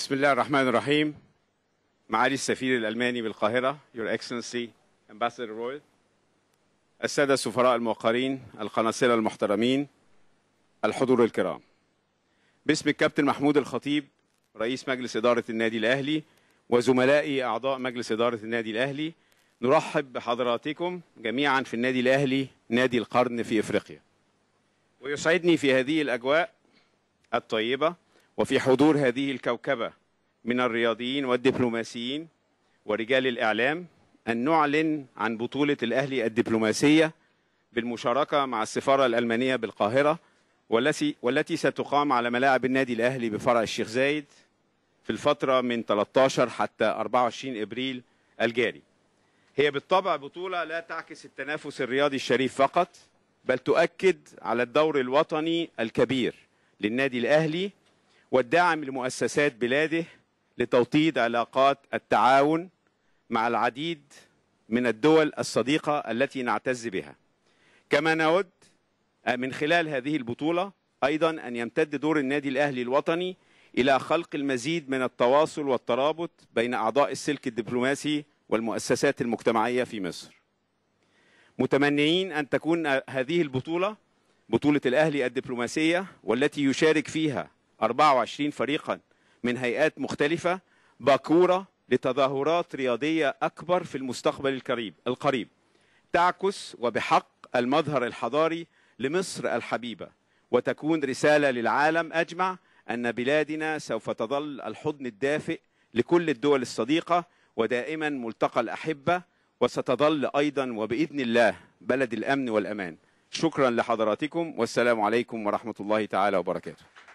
بسم الله الرحمن الرحيم معالي السفير الألماني بالقاهرة Your Excellency Ambassador Royal السادة السفراء الموقرين القناصلة المحترمين الحضور الكرام باسم الكابتن محمود الخطيب رئيس مجلس إدارة النادي الأهلي وزملائي أعضاء مجلس إدارة النادي الأهلي نرحب بحضراتكم جميعا في النادي الأهلي نادي القرن في إفريقيا ويسعدني في هذه الأجواء الطيبة وفي حضور هذه الكوكبة من الرياضيين والدبلوماسيين ورجال الإعلام أن نعلن عن بطولة الأهلي الدبلوماسية بالمشاركة مع السفارة الألمانية بالقاهرة والتي ستقام على ملاعب النادي الأهلي بفرع الشيخ زايد في الفترة من 13 حتى 24 إبريل الجاري هي بالطبع بطولة لا تعكس التنافس الرياضي الشريف فقط بل تؤكد على الدور الوطني الكبير للنادي الأهلي والدعم لمؤسسات بلاده لتوطيد علاقات التعاون مع العديد من الدول الصديقة التي نعتز بها كما نود آه، من خلال هذه البطولة أيضا أن يمتد دور النادي الأهلي الوطني إلى خلق المزيد من التواصل والترابط بين أعضاء السلك الدبلوماسي والمؤسسات المجتمعية في مصر متمنيين أن تكون هذه البطولة بطولة الأهلي الدبلوماسية والتي يشارك فيها 24 فريقا من هيئات مختلفة باكورة لتظاهرات رياضية أكبر في المستقبل القريب القريب تعكس وبحق المظهر الحضاري لمصر الحبيبة وتكون رسالة للعالم أجمع أن بلادنا سوف تظل الحضن الدافئ لكل الدول الصديقة ودائما ملتقى الأحبة وستظل أيضا وبإذن الله بلد الأمن والأمان شكرا لحضراتكم والسلام عليكم ورحمة الله تعالى وبركاته